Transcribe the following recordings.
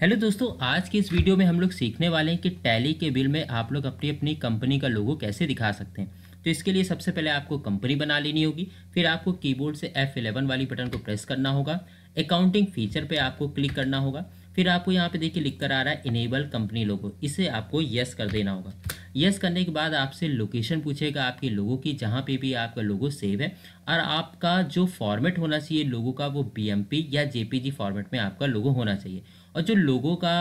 hello दोस्तों आज की इस वीडियो में हम लोग सीखने वाले हैं कि टैली के बिल में आप लोग अपनी अपनी कंपनी का लोगो कैसे दिखा सकते हैं तो इसके लिए सबसे पहले आपको कंपनी बना लेनी होगी फिर आपको कीबोर्ड से F11 वाली बटन को प्रेस करना होगा अकाउंटिंग फीचर पे आपको क्लिक करना होगा फिर आपको यहाँ पे देखिए लिख कर आ रहा है इनेबल कंपनी लोगो इसे आपको यस कर देना होगा यस करने के बाद आपसे लोकेशन पूछेगा आपके लोगों की जहाँ पे भी आपका लोगो सेव है और आपका जो फॉर्मेट होना चाहिए लोगों का वो बी या जे फॉर्मेट में आपका लोगो होना चाहिए और जो लोगों का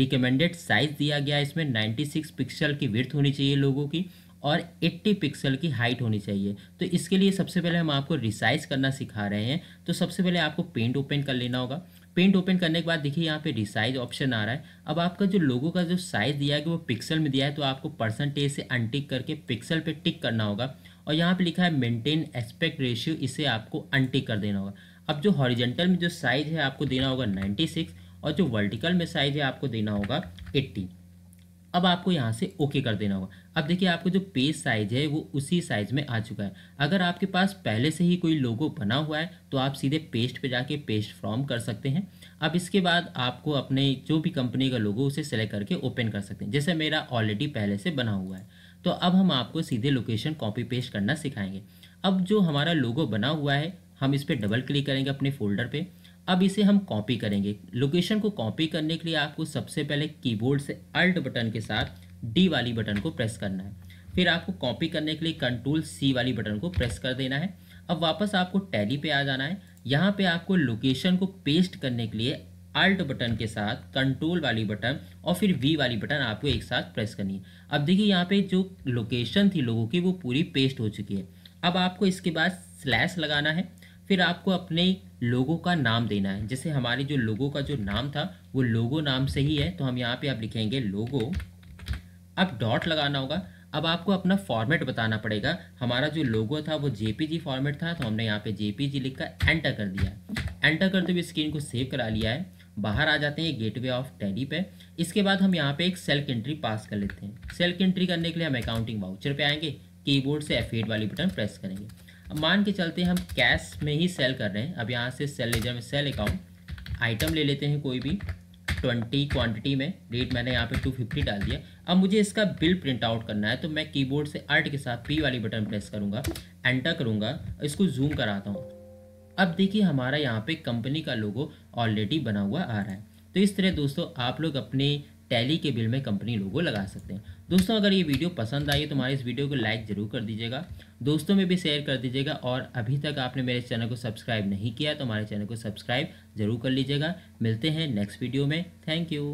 रिकमेंडेड साइज़ दिया गया है इसमें 96 पिक्सल की विर्थ होनी चाहिए लोगों की और 80 पिक्सल की हाइट होनी चाहिए तो इसके लिए सबसे पहले हम आपको रिसाइज करना सिखा रहे हैं तो सबसे पहले आपको पेंट ओपन कर लेना होगा पेंट ओपन करने के बाद देखिए यहाँ पे रिसाइज ऑप्शन आ रहा है अब आपका जो लोगो का जो साइज़ दिया है कि वो पिक्सल में दिया है तो आपको परसेंटेज से अनटिक करके पिक्सल पे टिक करना होगा और यहाँ पे लिखा है मेंटेन एस्पेक्ट रेशियो इसे आपको अनटिक कर देना होगा अब जो हॉरिजेंटल में जो साइज़ है आपको देना होगा नाइन्टी और जो वर्टिकल में साइज़ है आपको देना होगा एट्टी अब आपको यहाँ से ओके कर देना होगा अब देखिए आपको जो पेज साइज है वो उसी साइज में आ चुका है अगर आपके पास पहले से ही कोई लोगो बना हुआ है तो आप सीधे पेस्ट पे जाके पेस्ट फॉर्म कर सकते हैं अब इसके बाद आपको अपने जो भी कंपनी का लोगो उसे सेलेक्ट करके ओपन कर सकते हैं जैसे मेरा ऑलरेडी पहले से बना हुआ है तो अब हम आपको सीधे लोकेशन कॉपी पेस्ट करना सिखाएंगे अब जो हमारा लोगो बना हुआ है हम इस पर डबल क्लिक करेंगे अपने फोल्डर पर अब इसे हम कॉपी करेंगे लोकेशन को कॉपी करने के लिए आपको सबसे पहले कीबोर्ड से अल्ट बटन के साथ डी वाली बटन को प्रेस करना है फिर आपको कॉपी करने के लिए कंट्रोल सी वाली बटन को प्रेस कर देना है अब वापस आपको टैली पे आ जाना है यहाँ पे आपको लोकेशन को पेस्ट करने के लिए अल्ट बटन के साथ कंट्रोल वाली बटन और फिर वी वाली बटन आपको एक साथ प्रेस करनी है अब देखिए यहाँ पे जो लोकेशन थी लोगों की वो पूरी पेस्ट हो चुकी है अब आपको इसके बाद स्लैश लगाना है फिर आपको अपने लोगों का नाम देना है जैसे हमारे जो लोगों का जो नाम था वो लोगो नाम से ही है तो हम यहाँ पे आप लिखेंगे लोगो अब डॉट लगाना होगा अब आपको अपना फॉर्मेट बताना पड़ेगा हमारा जो लोगो था वो जेपीजी फॉर्मेट था तो हमने यहाँ पे जेपीजी लिखकर एंटर कर दिया एंटर करते हुए स्क्रीन को सेव करा लिया है बाहर आ जाते हैं गेटवे ऑफ टैली पे इसके बाद हम यहाँ पे एक सेल्फ एंट्री पास कर लेते हैं सेल्फ एंट्री करने के लिए हम अकाउंटिंग वाउचर पे आएंगे कीबोर्ड से एफ वाली बटन प्रेस करेंगे मान के चलते हम कैश में ही सेल कर रहे हैं अब यहाँ से सेल लेजर में सेल अकाउंट आइटम ले लेते हैं कोई भी ट्वेंटी क्वांटिटी में रेट मैंने यहाँ पे टू फिफ्टी डाल दिया अब मुझे इसका बिल प्रिंट आउट करना है तो मैं कीबोर्ड से आर्ट के साथ पी वाली बटन प्रेस करूँगा एंटर करूँगा इसको जूम कराता हूँ अब देखिए हमारा यहाँ पे कंपनी का लोगो ऑलरेडी बना हुआ आ रहा है तो इस तरह दोस्तों आप लोग अपने टैली के बिल में कंपनी लोगो लगा सकते हैं दोस्तों अगर ये वीडियो पसंद आई है तो हमारे इस वीडियो को लाइक ज़रूर कर दीजिएगा दोस्तों में भी शेयर कर दीजिएगा और अभी तक आपने मेरे चैनल को सब्सक्राइब नहीं किया तो हमारे चैनल को सब्सक्राइब ज़रूर कर लीजिएगा मिलते हैं नेक्स्ट वीडियो में थैंक यू